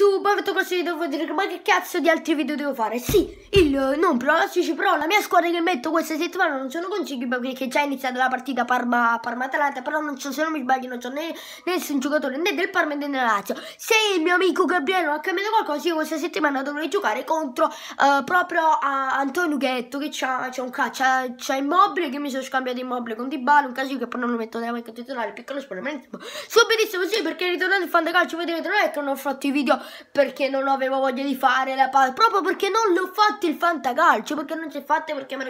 YouTube, avete questo devo dire direte ma che cazzo di altri video devo fare? Sì, il non pronostici, però la mia squadra che metto questa settimana non sono consigli perché già è iniziata la partita Parma-Atalanta, Parma però non so se non mi sbaglio non c'ho né nessun giocatore né del Parma né della Lazio. Se il mio amico Gabriele ha cambiato qualcosa, io questa settimana dovrei giocare contro uh, proprio uh, Antonio Ghetto che c'ha, c'ha un cazzo, c'ha Immobile che mi sono scambiato Immobile con Dybala, un casino che poi non lo metto nella manca titolare, piccolo spoiler, ma insomma, subitissimo sì perché ritornando il fan da calcio vedrete non è che non ho fatto i video perché non avevo voglia di fare la palla, proprio perché non l'ho fatto il fantacalcio, perché non si è fatta, perché mi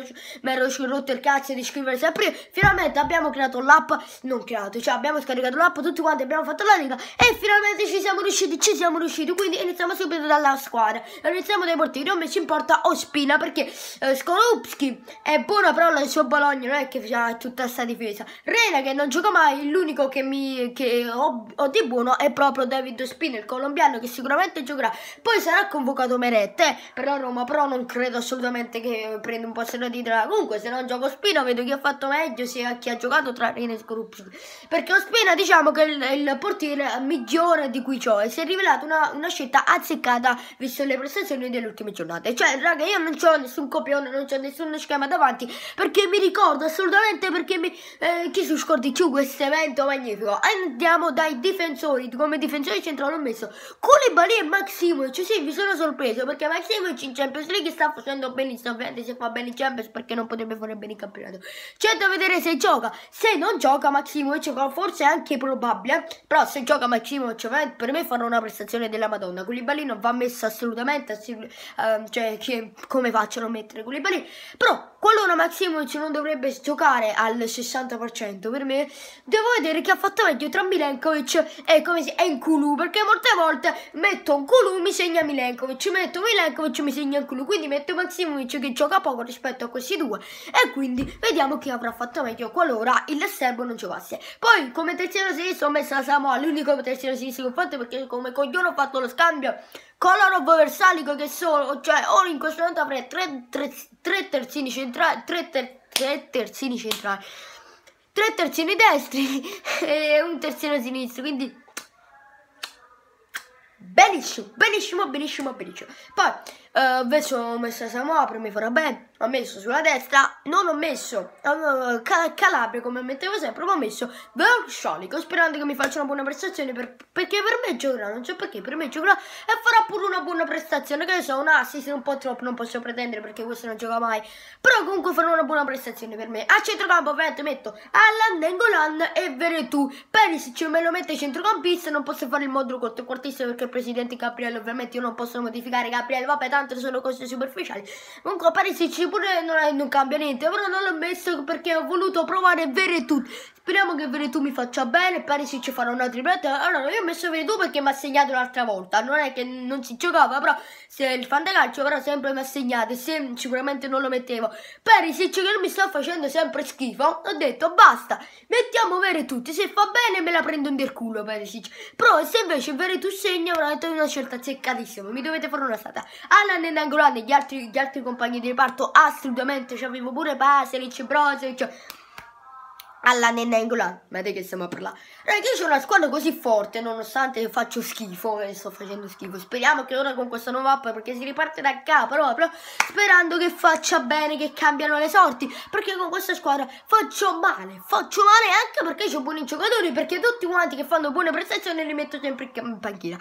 ero rotto il cazzo di scrivere sempre. Finalmente abbiamo creato l'app, non creato, cioè abbiamo scaricato l'app, tutti quanti abbiamo fatto la riga. e finalmente ci siamo riusciti, ci siamo riusciti, quindi iniziamo subito dalla squadra. Iniziamo dai portieri, ho messo in porta Ospina perché eh, Skorupski è buona però il suo Bologna non è che ha tutta sta difesa. Rena che non gioca mai, l'unico che, mi, che ho, ho di buono è proprio David Ospina, il colombiano che si sicuramente giocherà. Poi sarà convocato Meret eh, per la Roma, però non credo assolutamente che prenda un passaggio di titolare. Comunque, se non gioco Spina, vedo chi ha fatto meglio, sia chi ha giocato tra Rene e Scorupsi. Perché Ospina, diciamo che è il, portiere migliore di cui ciò e si è rivelata una, una, scelta azzeccata visto le prestazioni delle ultime giornate. Cioè, raga, io non ho nessun copione, non ho nessuno schema davanti perché mi ricordo assolutamente perché mi, eh, chi si scordi più questo evento magnifico. Andiamo dai difensori, come difensore centrale ho messo con Cole Dybala e Maximovic, sì, vi sono sorpreso perché Maximovic in Champions League sta facendo benissimo, ovviamente se fa bene in Champions perché non potrebbe fare bene in campionato. C'è da vedere se gioca, se non gioca Maximovic forse è anche probabile, però se gioca Maximovic ovviamente eh, per me farà una prestazione della Madonna. Koulibaly non va messo assolutamente, assolut- ehm, cioè che, come facciano a mettere Koulibaly, però qualora Maximovic non dovrebbe giocare al 60% per me, devo vedere che ha fatto meglio tra Milenkovic e, come si, e Nkulu, perché molte volte metto Nkulu, mi segna Milenkovic, metto Milenkovic, mi segna Nkulu, quindi metto Maximovic che gioca poco rispetto a questi due, e quindi vediamo chi avrà fatto meglio qualora il serbo non giocasse. Poi, come terziano sinistro ho messo la Samoa, l'unico terziano sinistro che ho fatto perché come coglione ho fatto lo scambio con la roba Versalico che sono, cioè, ora in questo momento avrei tre, tre, tre terzini centrali cioè, centrali, tre, ter tre terzini centrali, tre terzini destri e un terzino sinistro, quindi benissimo, benissimo, benissimo, benissimo. Poi Uh, invece ho messo Samopra, mi farà bene. Ho messo sulla destra, non ho messo uh, Calabria come mettevo sempre, ma ho messo Versciolico sperando che mi faccia una buona prestazione per, perché per me giocherà, non so perché, per me giocherà e farà pure una buona prestazione, che ne so, un assist un po' troppo, non posso pretendere perché questo non gioca mai, però comunque farà una buona prestazione per me. A centrocampo ovviamente metto Allan, Nengolan e Veretù, Perisic me lo mette centrocampista, non posso fare il modulo quartista perché il presidente Gabriele ovviamente io non posso modificare Gabriele, vabbè, tanto tanto sono cose superficiali. Comunque apparirsi pure non, è, non cambia niente, però non l'ho messo perché ho voluto provare Veretù. Speriamo che Veretù mi faccia bene, pare si ci farà un altro Allora, io ho messo Veretù perché mi ha segnato un'altra volta. Non è che non si giocava, però se il fantacalcio però sempre mi ha segnato, se sicuramente non lo mettevo. Perisic che mi sta facendo sempre schifo, ho detto basta, mettiamo Veretù, se fa bene me la prendo in del culo Perisic. Però se invece Veretù segna, veramente una scelta azzeccatissima, mi dovete fare una stata. allora, Anna Grande, gli altri, gli altri compagni di reparto assolutamente, c'avevo cioè, pure Paselic, Brozic, alla nenna angolana. Ma che stiamo a parlare? Ragazzi, io ho una squadra così forte, nonostante faccio schifo, e sto facendo schifo. Speriamo che ora con questa nuova app, perché si riparte da capo proprio, sperando che faccia bene, che cambiano le sorti, perché con questa squadra faccio male. Faccio male anche perché ho buoni giocatori, perché tutti quanti che fanno buone prestazioni li metto sempre in panchina.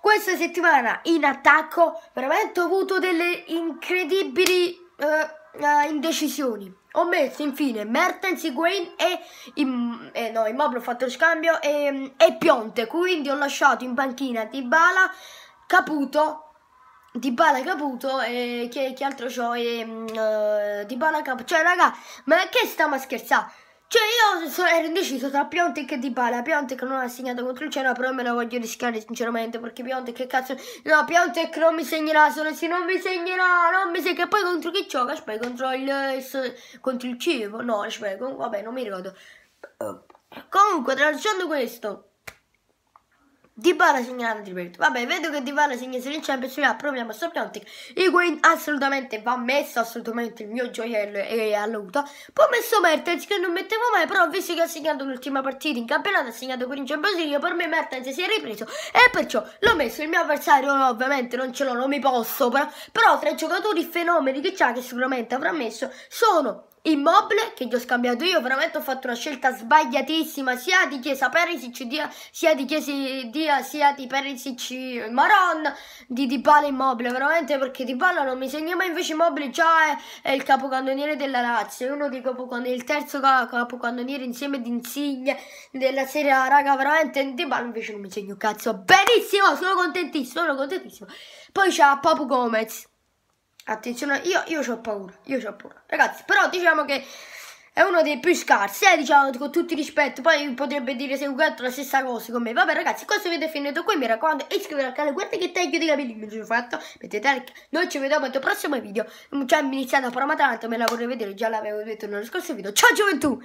Questa settimana in attacco, veramente ho avuto delle incredibili... Uh, uh, indecisioni. Ho messo infine Mertens, Higuain e, in, eh, no, Immobile ho fatto il scambio e, e, Pionte, quindi ho lasciato in panchina Dybala, Caputo, Dybala Caputo e che, che altro c'ho? E, uh, Dybala Caputo, cioè raga, ma che stiamo a scherzare? Cioè io sono, ero indeciso tra Piontek e Dybala Piontek non ha segnato contro il Genoa Però me lo voglio rischiare sinceramente Perché Piontek che cazzo No Piontek non mi segnerà Solo se non mi segnerà Non mi segnerà Poi contro chi gioca Aspetta contro il eh, Contro il Civo No aspetta Vabbè non mi ricordo Comunque tralasciando questo Dybala segna un triplete. Vabbè, vedo che Dybala segna se in Champions League, proviamo a Sopratic. Higuain assolutamente va messo, assolutamente il mio gioiello è all'auto. Poi ho messo Mertens che non mettevo mai, però visto che ha segnato l'ultima partita in campionato, ha segnato qui in Champions League, per me Mertens si è ripreso e perciò l'ho messo. Il mio avversario ovviamente non ce l'ho, non mi posso, però, però tra i giocatori fenomeni che c'ha che sicuramente avrà messo sono Immobile che gli ho scambiato io, veramente ho fatto una scelta sbagliatissima sia di Chiesa Perisic, dia, sia di Chiesa dia, sia di Perisic Maron, di Dybala Immobile, veramente perché Dybala non mi segna mai, invece Immobile già è, è il capocannoniere della Lazio, è uno dei capocannonieri, il terzo capocannoniere insieme di Insigne della Serie A, raga, veramente Dybala invece non mi segna un cazzo, benissimo, sono contentissimo, sono contentissimo. Poi c'è Papu Gomez Attenzione, io, io ho paura, io ho paura. Ragazzi, però diciamo che è uno dei più scarsi, eh, diciamo, con tutti i rispetto. Poi potrebbe dire se Ugatto la stessa cosa con me. Vabbè, ragazzi, questo video è finito qui. Mi raccomando, iscrivetevi al canale. guardate che taglio di capelli mi sono fatto. Mettete like. Noi ci vediamo al prossimo video. Già iniziato a parlare tanto, me la vorrei vedere. Già l'avevo detto nello scorso video. Ciao, gioventù!